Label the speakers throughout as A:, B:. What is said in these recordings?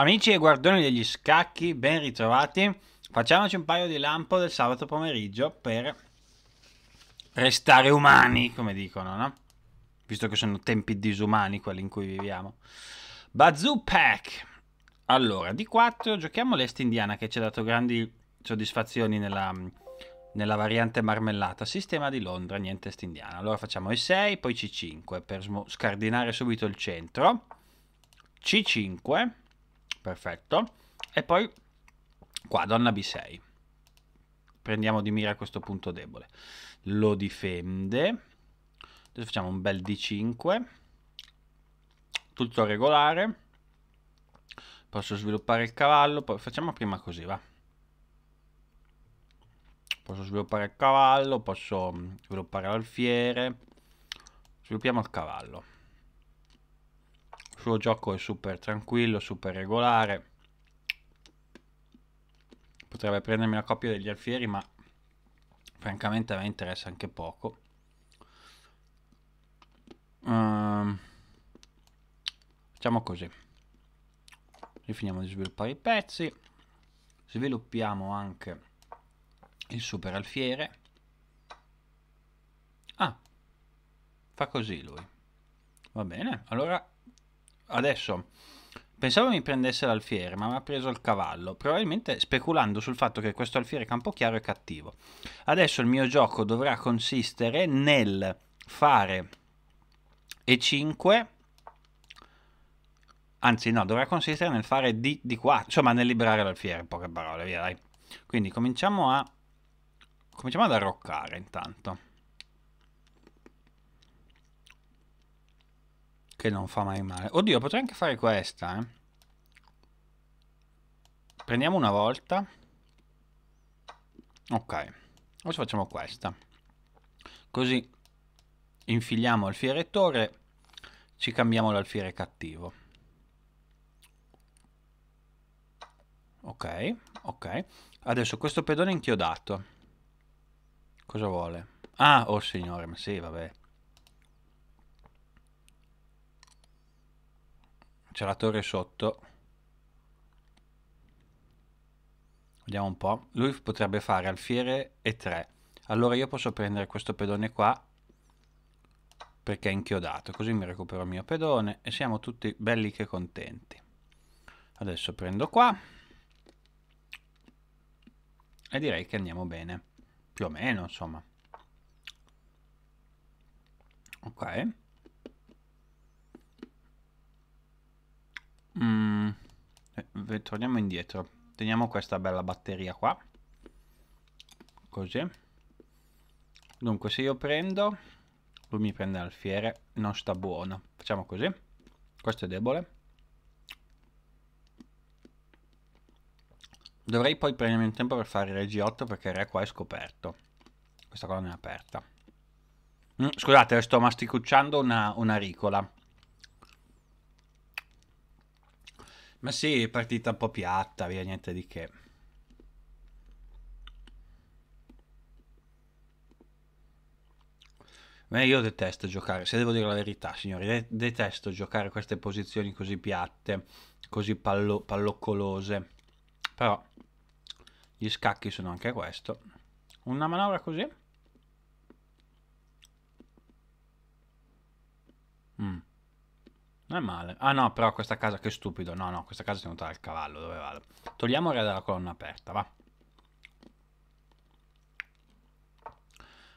A: Amici e guardoni degli scacchi, ben ritrovati. Facciamoci un paio di lampo del sabato pomeriggio per restare umani, come dicono, no? Visto che sono tempi disumani quelli in cui viviamo. Bazoo Pack. Allora, di 4 giochiamo l'Est Indiana che ci ha dato grandi soddisfazioni nella, nella variante marmellata. Sistema di Londra, niente Est Indiana. Allora facciamo E6, poi C5 per scardinare subito il centro. C5 perfetto. E poi qua donna b6. Prendiamo di mira questo punto debole. Lo difende. Adesso facciamo un bel d5. Tutto regolare. Posso sviluppare il cavallo. Poi facciamo prima così, va. Posso sviluppare il cavallo, posso mm, sviluppare l'alfiere. Sviluppiamo il cavallo. Il suo gioco è super tranquillo, super regolare. Potrebbe prendermi la coppia degli alfieri, ma francamente a me interessa anche poco. Um, facciamo così. Rifiniamo di sviluppare i pezzi. Sviluppiamo anche il super alfiere. Ah, fa così lui. Va bene, allora adesso pensavo mi prendesse l'alfiere, ma mi ha preso il cavallo, probabilmente speculando sul fatto che questo alfiere Campochiaro è cattivo. Adesso il mio gioco dovrà consistere nel fare E5 anzi no, dovrà consistere nel fare D di qua, insomma nel liberare l'alfiere, in poche parole, via dai. Quindi cominciamo a cominciamo ad arroccare intanto. che non fa mai male. Oddio, potrei anche fare questa, eh. Prendiamo una volta. Ok. Adesso facciamo questa. Così infiliamo alfiere torre, ci cambiamo l'alfiere cattivo. Ok, ok. Adesso questo pedone è inchiodato. Cosa vuole? Ah, oh signore, ma sì, vabbè. C'è la torre sotto. Vediamo un po'. Lui potrebbe fare alfiere e 3. Allora io posso prendere questo pedone qua perché è inchiodato. Così mi recupero il mio pedone e siamo tutti belli che contenti. Adesso prendo qua. E direi che andiamo bene. Più o meno, insomma. Ok. Mm, eh, torniamo indietro. Teniamo questa bella batteria qua. Così. Dunque, se io prendo... Lui mi prende l'alfiere. Non sta buono. Facciamo così. Questo è debole. Dovrei poi prendermi un tempo per fare il G8 perché il re qua è scoperto. Questa colonna è aperta. Mm, scusate, sto masticucciando una, una ricola. Ma sì, partita un po' piatta, via, niente di che. Beh, io detesto giocare, se devo dire la verità, signori, detesto giocare queste posizioni così piatte, così pallo palloccolose. Però gli scacchi sono anche questo. Una manovra così Non è male. Ah no, però questa casa, che stupido. No, no, questa casa è tenuta dal cavallo, dove vado? Togliamo il re dalla colonna aperta, va.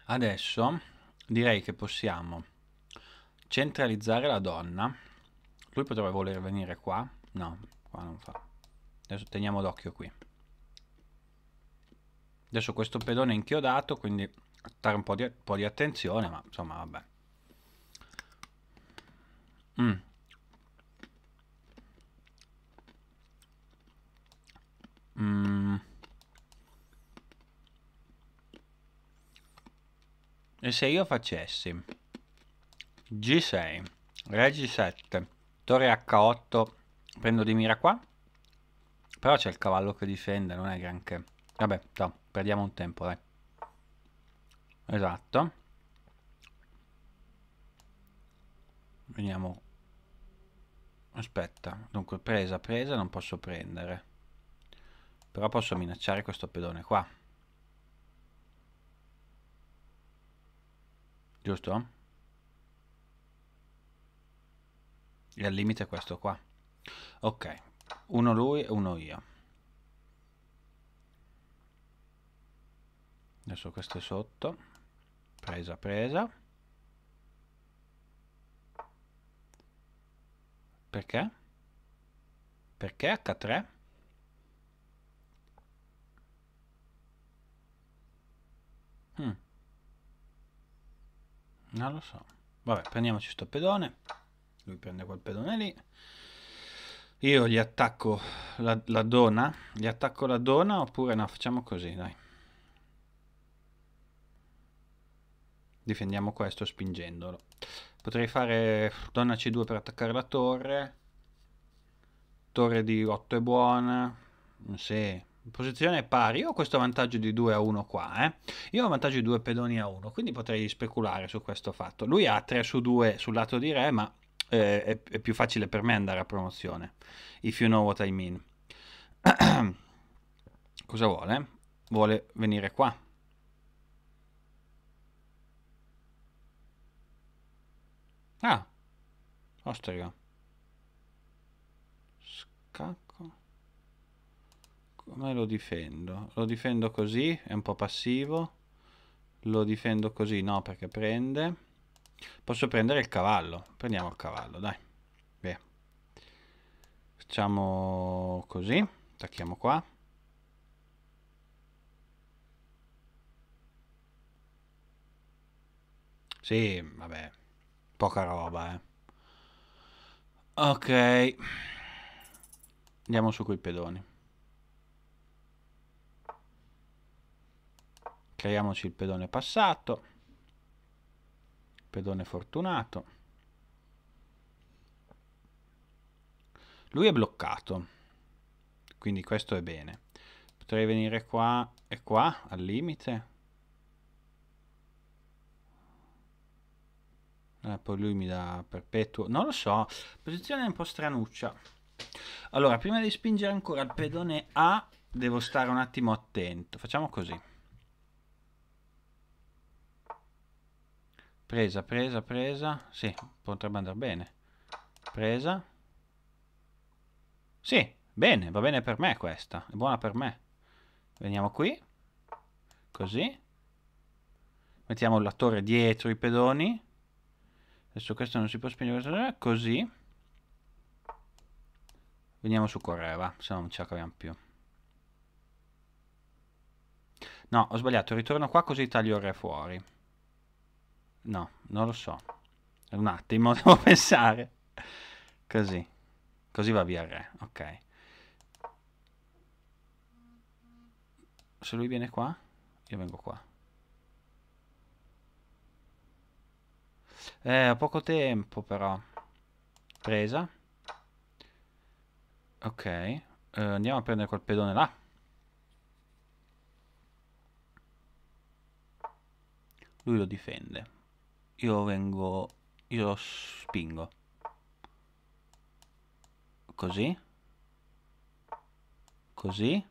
A: Adesso direi che possiamo centralizzare la donna. Lui potrebbe voler venire qua. No, qua non fa. Adesso teniamo d'occhio qui. Adesso questo pedone è inchiodato, quindi stare un po' di, po di attenzione, ma insomma vabbè. Mmm. E se io facessi G6, Re G7, Torre H8, prendo di mira qua? Però c'è il cavallo che difende, non è granché. Vabbè, no, perdiamo un tempo, dai. Esatto. Veniamo. Aspetta, dunque presa, presa, non posso prendere. Però posso minacciare questo pedone qua. giusto? E al limite questo qua. Ok, uno lui e uno io. Adesso questo è sotto. Presa, presa. Perché? Perché H3? Non lo so. Vabbè, prendiamoci sto pedone. Lui prende quel pedone lì. Io gli attacco la, la dona. Gli attacco la dona oppure no, facciamo così, dai. Difendiamo questo spingendolo. Potrei fare donna C2 per attaccare la torre. Torre di 8 è buona. Sì, posizione pari, io ho questo vantaggio di 2 a 1 qua, eh? io ho vantaggio di 2 pedoni a 1, quindi potrei speculare su questo fatto. Lui ha 3 su 2 sul lato di re, ma eh, è, è, più facile per me andare a promozione, if you know what I mean. Cosa vuole? Vuole venire qua. Ah, ostrica. Scappa come ecco. lo difendo? Lo difendo così, è un po' passivo. Lo difendo così, no, perché prende. Posso prendere il cavallo. Prendiamo il cavallo, dai. Via. Facciamo così. Attacchiamo qua. Sì, vabbè. Poca roba, eh. Ok. Andiamo su quei pedoni. creiamoci il pedone passato, pedone fortunato. Lui è bloccato, quindi questo è bene. Potrei venire qua e qua, al limite. Eh, poi lui mi dà perpetuo. Non lo so, posizione un po' stranuccia. Allora, prima di spingere ancora il pedone A, devo stare un attimo attento. Facciamo così. Presa, presa, presa. Sì, potrebbe andare bene. Presa. Sì, bene, va bene per me questa. È buona per me. Veniamo qui. Così. Mettiamo la torre dietro i pedoni. Adesso questo non si può spingere. Così. Veniamo su Correva, se no non ce la caviamo più. No, ho sbagliato, ritorno qua così taglio il re fuori. No, non lo so. Un attimo, devo pensare. Così. Così va via il re, ok. Se lui viene qua, io vengo qua. Eh, ho poco tempo però. Presa. Ok. Eh, andiamo a prendere quel pedone là. Lui lo difende io vengo io lo spingo così così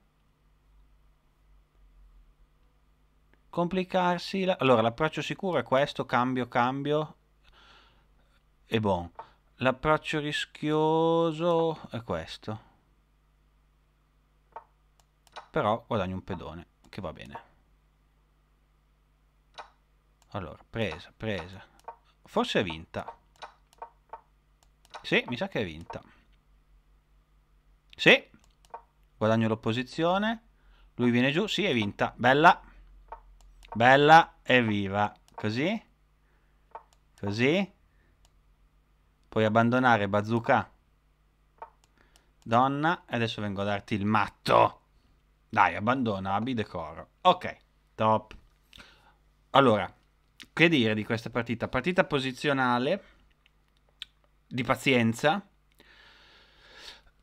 A: complicarsi la... allora l'approccio sicuro è questo cambio cambio e buon l'approccio rischioso è questo però guadagno un pedone che va bene allora, presa, presa. Forse è vinta. Sì, mi sa che è vinta. Sì. Guadagno l'opposizione. Lui viene giù. Sì, è vinta. Bella. Bella e viva. Così. Così. Puoi abbandonare bazooka. Donna. E adesso vengo a darti il matto. Dai, abbandona, abbi decoro. Ok, top. Allora, che dire di questa partita? Partita posizionale, di pazienza.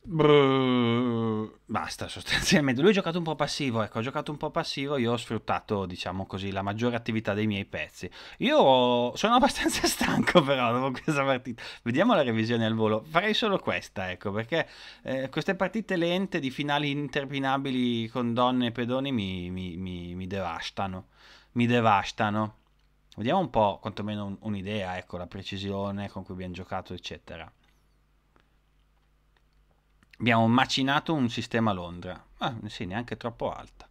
A: Brrr, basta sostanzialmente. Lui ha giocato un po' passivo, ecco, ha giocato un po' passivo, io ho sfruttato, diciamo così, la maggiore attività dei miei pezzi. Io sono abbastanza stanco però dopo questa partita. Vediamo la revisione al volo. Farei solo questa, ecco, perché eh, queste partite lente di finali interminabili con donne e pedoni mi, mi, mi, mi devastano. Mi devastano. Vediamo un po' quantomeno un, un'idea, ecco, la precisione con cui abbiamo giocato, eccetera. Abbiamo macinato un sistema Londra, ma ah, sì, neanche troppo alta.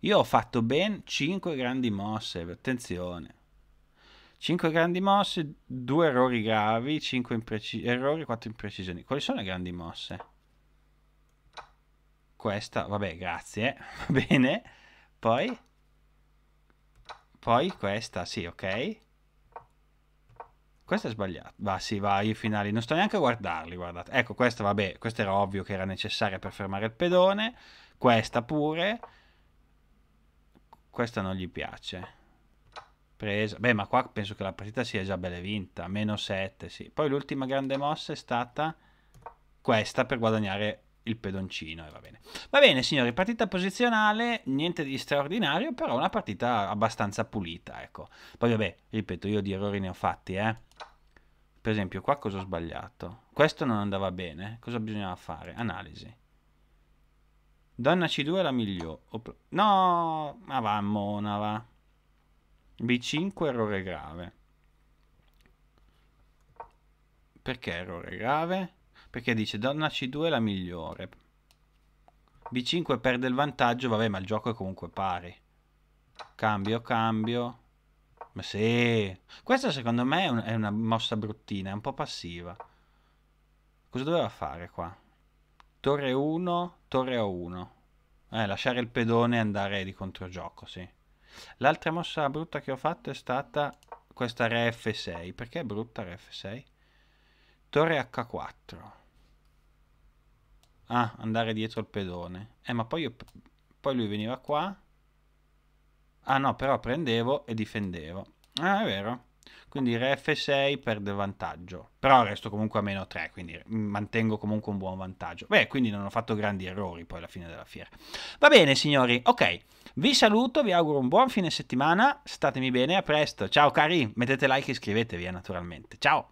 A: Io ho fatto ben 5 grandi mosse, attenzione. 5 grandi mosse, 2 errori gravi, 5 impreci- errori, 4 imprecisioni. Quali sono le grandi mosse? Questa, vabbè, grazie, va bene. Poi poi questa, sì, ok. Questa è sbagliata. Va, sì, va, i finali. Non sto neanche a guardarli, guardate. Ecco, questa, vabbè, questa era ovvio che era necessaria per fermare il pedone. Questa pure. Questa non gli piace. Presa. Beh, ma qua penso che la partita sia già bella vinta. Meno 7, sì. Poi l'ultima grande mossa è stata questa per guadagnare il pedoncino e va bene. Va bene signori, partita posizionale, niente di straordinario, però una partita abbastanza pulita, ecco. Poi vabbè, ripeto, io di errori ne ho fatti, eh. Per esempio, qua cosa ho sbagliato? Questo non andava bene, eh? cosa bisognava fare? Analisi. Donna C2 è la migliore. No, ma va, mona, va. B5, errore grave. Perché errore grave? Perché dice donna C2 è la migliore. B5 perde il vantaggio, vabbè, ma il gioco è comunque pari. Cambio, cambio. Ma sì. Questa secondo me è, un, è una mossa bruttina, è un po' passiva. Cosa doveva fare qua? Torre 1, torre A1. Eh, lasciare il pedone e andare di controgioco, sì. L'altra mossa brutta che ho fatto è stata questa re F6. Perché è brutta re F6? Torre H4. Ah, andare dietro il pedone. Eh, ma poi, io, poi lui veniva qua. Ah no, però prendevo e difendevo. Ah, è vero. Quindi re F6 perde vantaggio. Però resto comunque a meno 3, quindi mantengo comunque un buon vantaggio. Beh, quindi non ho fatto grandi errori poi alla fine della fiera. Va bene, signori. Ok, vi saluto, vi auguro un buon fine settimana. Statemi bene, a presto. Ciao cari, mettete like e iscrivetevi eh, naturalmente. Ciao.